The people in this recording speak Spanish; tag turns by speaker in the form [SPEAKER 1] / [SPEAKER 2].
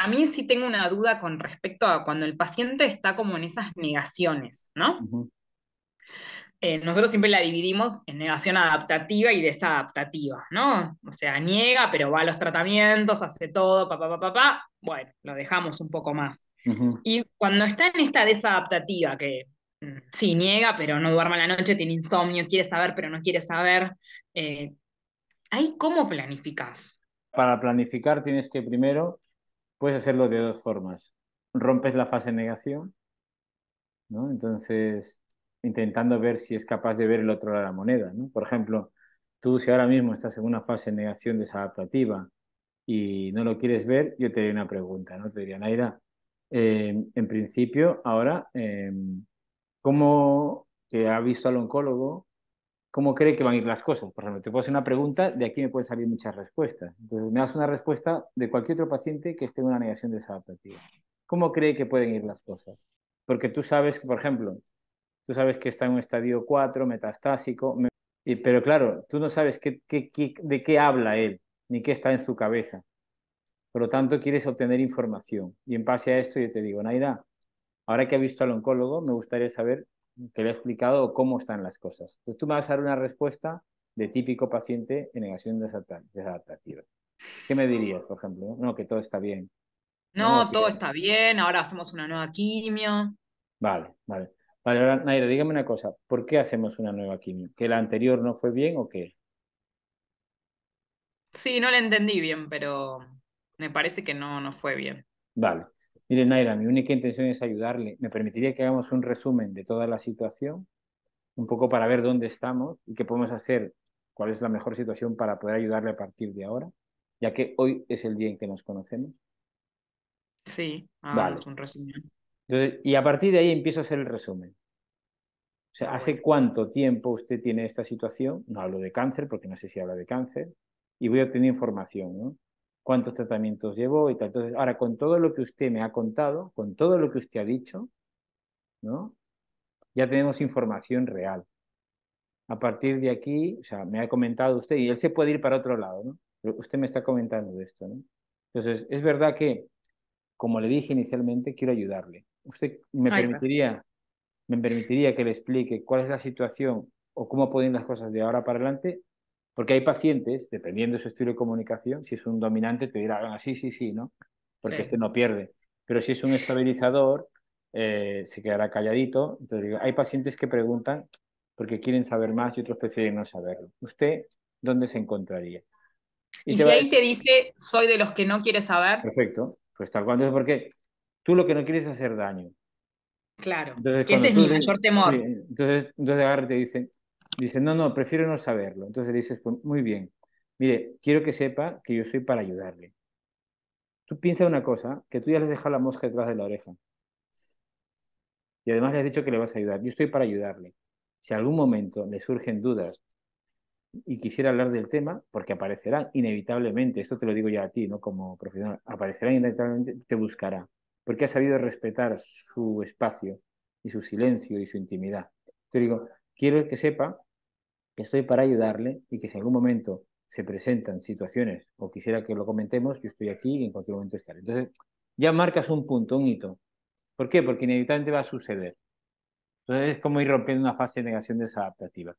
[SPEAKER 1] a mí sí tengo una duda con respecto a cuando el paciente está como en esas negaciones, ¿no? Eh, nosotros siempre la dividimos en negación adaptativa y desadaptativa, ¿no? O sea, niega, pero va a los tratamientos, hace todo, papá, papá, papá. Bueno, lo dejamos un poco más. Y cuando está en esta desadaptativa, que mm, sí, niega, pero no duerme la noche, tiene insomnio, quiere saber, pero no quiere saber, eh, ¿ahí cómo planificas?
[SPEAKER 2] Para planificar tienes que primero puedes hacerlo de dos formas. Rompes la fase negación, ¿no? Entonces, intentando ver si es capaz de ver el otro lado de la moneda, ¿no? Por ejemplo, tú si ahora mismo estás en una fase de negación desadaptativa y no lo quieres ver, yo te haría una pregunta, ¿no? Te diría, Naira, em, en principio, ahora, em, ¿cómo que ha visto al oncólogo cómo cree que van a ir las cosas. Por ejemplo, te puedo hacer una pregunta, de aquí me pueden salir muchas respuestas. Entonces, me das una respuesta de cualquier otro paciente que esté en una negación desadaptativa. ¿Cómo cree que pueden ir las cosas? Porque tú sabes que, por ejemplo, tú sabes que está en un estadio 4, metastásico, pero claro, tú no sabes de qué habla él, ni qué está en su cabeza. Por lo tanto, quieres obtener información. Y en base a esto, yo te digo, Naida, ahora que ha visto al oncólogo, me gustaría saber que le he explicado cómo están las cosas. Entonces tú me vas a dar una respuesta de típico paciente en negación desadaptativa. ¿Qué me dirías, por ejemplo? No, que todo está bien.
[SPEAKER 1] No, todo está bien, ahora hacemos una nueva quimio.
[SPEAKER 2] Vale, vale. Vale, ahora Naira, dígame una cosa, ¿por qué hacemos una nueva quimio? ¿Que la anterior no fue bien o qué?
[SPEAKER 1] Sí, no la entendí bien, pero me parece que no, no fue
[SPEAKER 2] bien. Vale. Mire, Naira, mi única intención es ayudarle. ¿Me permitiría que hagamos un resumen de toda la situación? Un poco para ver dónde estamos y qué podemos hacer, cuál es la mejor situación para poder ayudarle a partir de ahora, ya que hoy es el día en que nos conocemos. Sí, hagamos un resumen. y a partir de ahí empiezo a hacer el resumen. O sea, ah, ¿hace cuánto tiempo usted tiene esta situación? No hablo de cáncer, porque no sé si habla de cáncer. Y voy a obtener información, ¿no? cuántos tratamientos llevó y tal. Entonces, ahora, con todo lo que usted me ha contado, con todo lo que usted ha dicho, ¿no? Ya tenemos información real. A partir de aquí, o sea, me ha comentado usted, y él se puede ir para otro lado, ¿no? usted me está comentando esto, ¿no? Entonces, es verdad que, como le dije inicialmente, quiero ayudarle. Usted me permitiría, me permitiría que le explique cuál es la situación o cómo pueden las cosas de ahora para adelante porque hay pacientes, dependiendo de su estilo de comunicación, si es un dominante te dirán, sí, sí, sí, ¿no? Porque este no pierde. Pero si es un estabilizador, eh, se quedará calladito. Entonces, hay pacientes que preguntan porque quieren saber más y otros prefieren no saberlo. ¿Usted dónde se encontraría? Y, si ahí te
[SPEAKER 1] dice, soy de los que no quiere saber.
[SPEAKER 2] Perfecto, pues tal cual. porque tú lo que no quieres es hacer daño.
[SPEAKER 1] Claro, ese es mi mayor temor.
[SPEAKER 2] entonces, entonces agarra te dicen... Dice, no, no, prefiero no saberlo. Entonces le dices, pues, muy bien, mire, quiero que sepa que yo estoy para ayudarle. Tú piensa una cosa, que tú ya le has dejado la mosca detrás de la oreja. Y además le has dicho que le vas a ayudar. Yo estoy para ayudarle. Si algún momento le surgen dudas y quisiera hablar del tema, porque aparecerán inevitablemente, esto te lo digo ya a ti, no como profesional, aparecerán inevitablemente, te buscará, porque ha sabido respetar su espacio y su silencio y su intimidad. Te digo, quiero que sepa estoy para ayudarle y que si en algún momento se presentan situaciones o quisiera que lo comentemos, yo estoy aquí y en cualquier momento estaré. Entonces, ya marcas un punto, un hito. ¿Por qué? Porque inevitablemente va a suceder. Entonces, es como ir rompiendo una fase de negación desadaptativa.